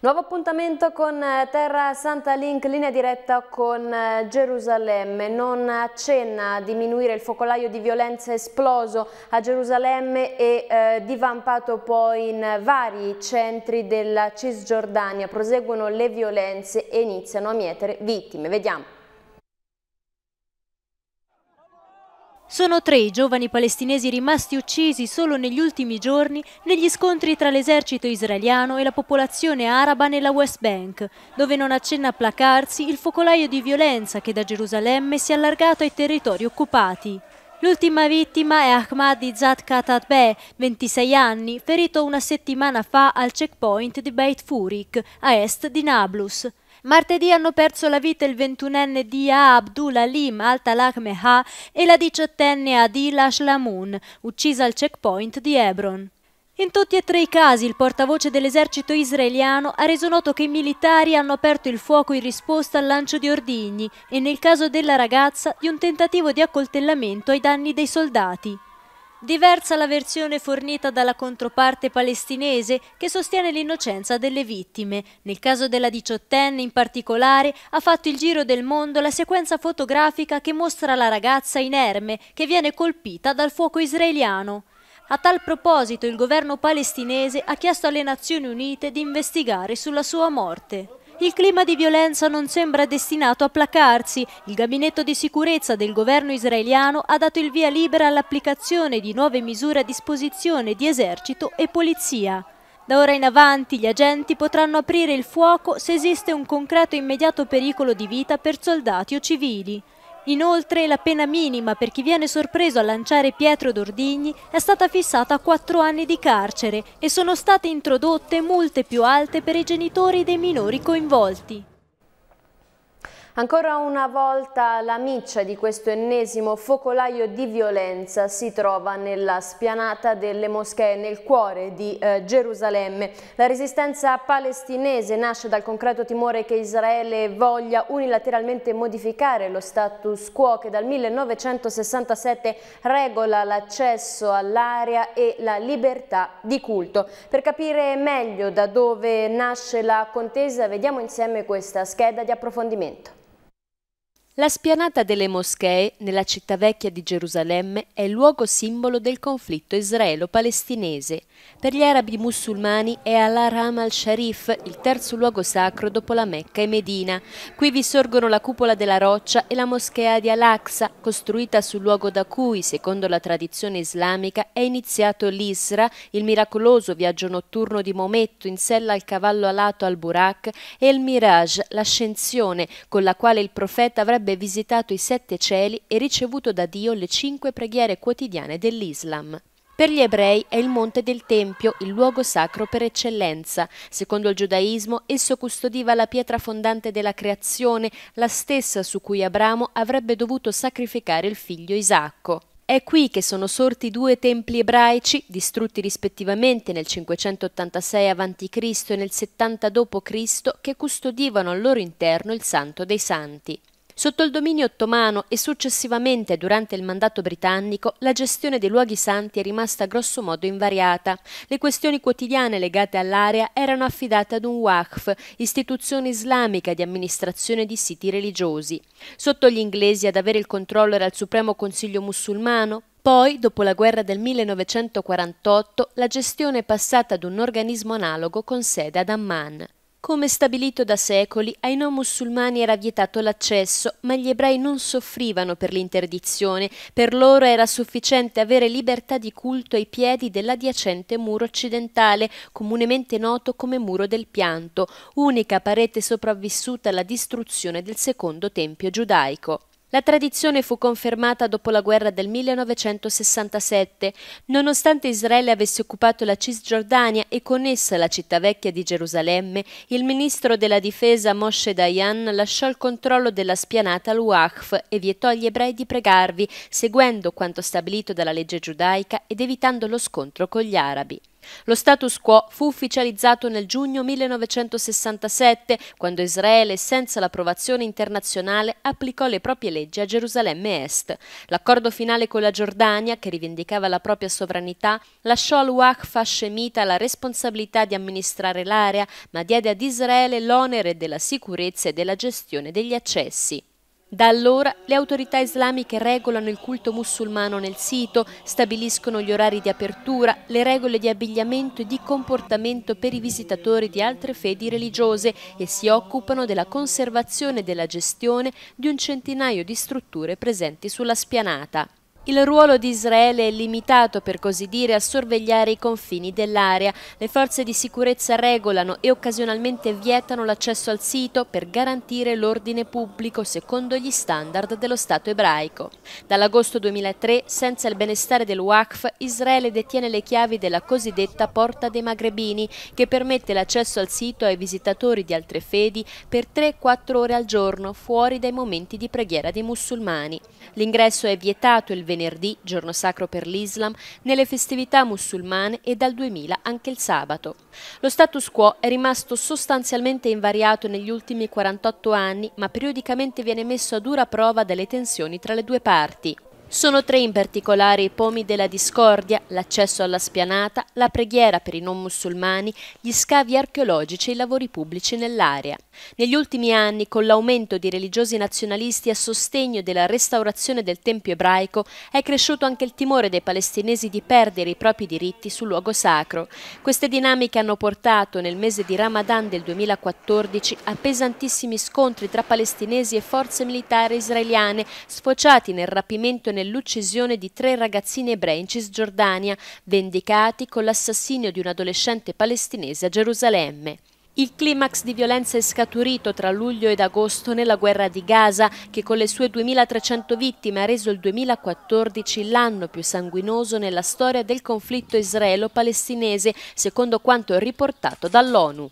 Nuovo appuntamento con eh, Terra Santa Link, linea diretta con eh, Gerusalemme. Non accenna a diminuire il focolaio di violenza esploso a Gerusalemme e eh, divampato poi in vari centri della Cisgiordania. Proseguono le violenze e iniziano a mietere vittime. Vediamo. Sono tre i giovani palestinesi rimasti uccisi solo negli ultimi giorni negli scontri tra l'esercito israeliano e la popolazione araba nella West Bank, dove non accenna a placarsi il focolaio di violenza che da Gerusalemme si è allargato ai territori occupati. L'ultima vittima è Ahmad Izzat Katatbeh, 26 anni, ferito una settimana fa al checkpoint di Beit Furik, a est di Nablus. Martedì hanno perso la vita il 21enne Dia Abdul Alim Al-Talak e la 18enne Adil Ashlamun, uccisa al checkpoint di Hebron. In tutti e tre i casi il portavoce dell'esercito israeliano ha reso noto che i militari hanno aperto il fuoco in risposta al lancio di ordigni e nel caso della ragazza di un tentativo di accoltellamento ai danni dei soldati. Diversa la versione fornita dalla controparte palestinese che sostiene l'innocenza delle vittime. Nel caso della diciottenne in particolare ha fatto il giro del mondo la sequenza fotografica che mostra la ragazza inerme che viene colpita dal fuoco israeliano. A tal proposito il governo palestinese ha chiesto alle Nazioni Unite di investigare sulla sua morte. Il clima di violenza non sembra destinato a placarsi. Il gabinetto di sicurezza del governo israeliano ha dato il via libera all'applicazione di nuove misure a disposizione di esercito e polizia. Da ora in avanti gli agenti potranno aprire il fuoco se esiste un concreto e immediato pericolo di vita per soldati o civili. Inoltre la pena minima per chi viene sorpreso a lanciare Pietro d'Ordigni è stata fissata a 4 anni di carcere e sono state introdotte multe più alte per i genitori dei minori coinvolti. Ancora una volta la miccia di questo ennesimo focolaio di violenza si trova nella spianata delle moschee nel cuore di eh, Gerusalemme. La resistenza palestinese nasce dal concreto timore che Israele voglia unilateralmente modificare lo status quo che dal 1967 regola l'accesso all'area e la libertà di culto. Per capire meglio da dove nasce la contesa vediamo insieme questa scheda di approfondimento. La spianata delle moschee nella città vecchia di Gerusalemme è il luogo simbolo del conflitto israelo-palestinese. Per gli arabi musulmani è al aram al-Sharif, il terzo luogo sacro dopo la Mecca e Medina. Qui vi sorgono la cupola della roccia e la moschea di Al-Aqsa, costruita sul luogo da cui, secondo la tradizione islamica, è iniziato l'Isra, il miracoloso viaggio notturno di Mometto in sella al cavallo alato al Burak, e il Miraj, l'ascensione con la quale il profeta avrebbe avrebbe visitato i sette cieli e ricevuto da Dio le cinque preghiere quotidiane dell'Islam. Per gli ebrei è il monte del Tempio il luogo sacro per eccellenza. Secondo il giudaismo, esso custodiva la pietra fondante della creazione, la stessa su cui Abramo avrebbe dovuto sacrificare il figlio Isacco. È qui che sono sorti due templi ebraici, distrutti rispettivamente nel 586 a.C. e nel 70 d.C., che custodivano al loro interno il Santo dei Santi. Sotto il dominio ottomano e successivamente durante il mandato britannico, la gestione dei luoghi santi è rimasta grossomodo invariata. Le questioni quotidiane legate all'area erano affidate ad un Waqf, istituzione islamica di amministrazione di siti religiosi. Sotto gli inglesi ad avere il controllo era il Supremo Consiglio musulmano, poi, dopo la guerra del 1948, la gestione è passata ad un organismo analogo con sede ad Amman. Come stabilito da secoli, ai non musulmani era vietato l'accesso, ma gli ebrei non soffrivano per l'interdizione, per loro era sufficiente avere libertà di culto ai piedi dell'adiacente muro occidentale, comunemente noto come muro del pianto, unica parete sopravvissuta alla distruzione del secondo tempio giudaico. La tradizione fu confermata dopo la guerra del 1967, nonostante Israele avesse occupato la Cisgiordania e con essa la città vecchia di Gerusalemme, il ministro della difesa Moshe Dayan lasciò il controllo della spianata al Waqf e vietò agli ebrei di pregarvi, seguendo quanto stabilito dalla legge giudaica ed evitando lo scontro con gli arabi. Lo status quo fu ufficializzato nel giugno 1967, quando Israele, senza l'approvazione internazionale, applicò le proprie leggi a Gerusalemme Est. L'accordo finale con la Giordania, che rivendicava la propria sovranità, lasciò al Waqf Hashemita la responsabilità di amministrare l'area, ma diede ad Israele l'onere della sicurezza e della gestione degli accessi. Da allora le autorità islamiche regolano il culto musulmano nel sito, stabiliscono gli orari di apertura, le regole di abbigliamento e di comportamento per i visitatori di altre fedi religiose e si occupano della conservazione e della gestione di un centinaio di strutture presenti sulla spianata. Il ruolo di Israele è limitato, per così dire, a sorvegliare i confini dell'area. Le forze di sicurezza regolano e occasionalmente vietano l'accesso al sito per garantire l'ordine pubblico secondo gli standard dello Stato ebraico. Dall'agosto 2003, senza il benestare del WACF, Israele detiene le chiavi della cosiddetta Porta dei Magrebini, che permette l'accesso al sito ai visitatori di altre fedi per 3-4 ore al giorno, fuori dai momenti di preghiera dei musulmani. L'ingresso è vietato il 20 venerdì, giorno sacro per l'Islam, nelle festività musulmane e dal 2000 anche il sabato. Lo status quo è rimasto sostanzialmente invariato negli ultimi 48 anni, ma periodicamente viene messo a dura prova dalle tensioni tra le due parti. Sono tre in particolare i pomi della discordia, l'accesso alla spianata, la preghiera per i non musulmani, gli scavi archeologici e i lavori pubblici nell'area. Negli ultimi anni, con l'aumento di religiosi nazionalisti a sostegno della restaurazione del Tempio ebraico, è cresciuto anche il timore dei palestinesi di perdere i propri diritti sul luogo sacro. Queste dinamiche hanno portato nel mese di Ramadan del 2014 a pesantissimi scontri tra palestinesi e forze militari israeliane, sfociati nel rapimento e nell'uccisione di tre ragazzini ebrei in Cisgiordania, vendicati con l'assassinio di un adolescente palestinese a Gerusalemme. Il climax di violenza è scaturito tra luglio ed agosto nella guerra di Gaza, che con le sue 2.300 vittime ha reso il 2014 l'anno più sanguinoso nella storia del conflitto israelo-palestinese, secondo quanto riportato dall'ONU.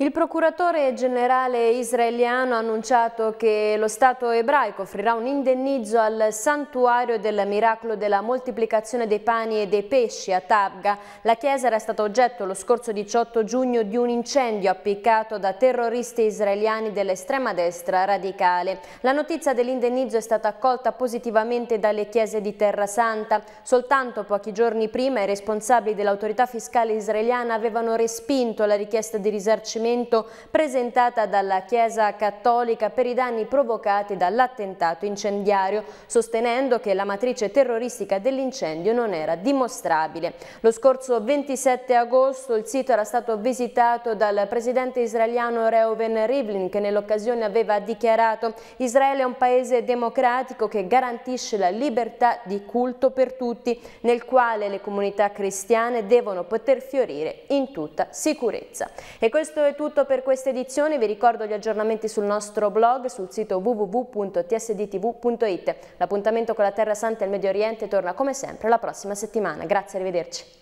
Il procuratore generale israeliano ha annunciato che lo Stato ebraico offrirà un indennizzo al santuario del miracolo della moltiplicazione dei pani e dei pesci a Tabga. La chiesa era stata oggetto lo scorso 18 giugno di un incendio appiccato da terroristi israeliani dell'estrema destra radicale. La notizia dell'indennizzo è stata accolta positivamente dalle chiese di Terra Santa. Soltanto pochi giorni prima i responsabili dell'autorità fiscale israeliana avevano respinto la richiesta di risarcimento risarcimento presentata dalla Chiesa Cattolica per i danni provocati dall'attentato incendiario, sostenendo che la matrice terroristica dell'incendio non era dimostrabile. Lo scorso 27 agosto il sito era stato visitato dal presidente israeliano Reuven Rivlin che nell'occasione aveva dichiarato Israele è un paese democratico che garantisce la libertà di culto per tutti, nel quale le comunità cristiane devono poter fiorire in tutta sicurezza. E questo è tutto per questa edizione, vi ricordo gli aggiornamenti sul nostro blog, sul sito www.tsdtv.it. L'appuntamento con la Terra Santa e il Medio Oriente torna come sempre la prossima settimana. Grazie, arrivederci.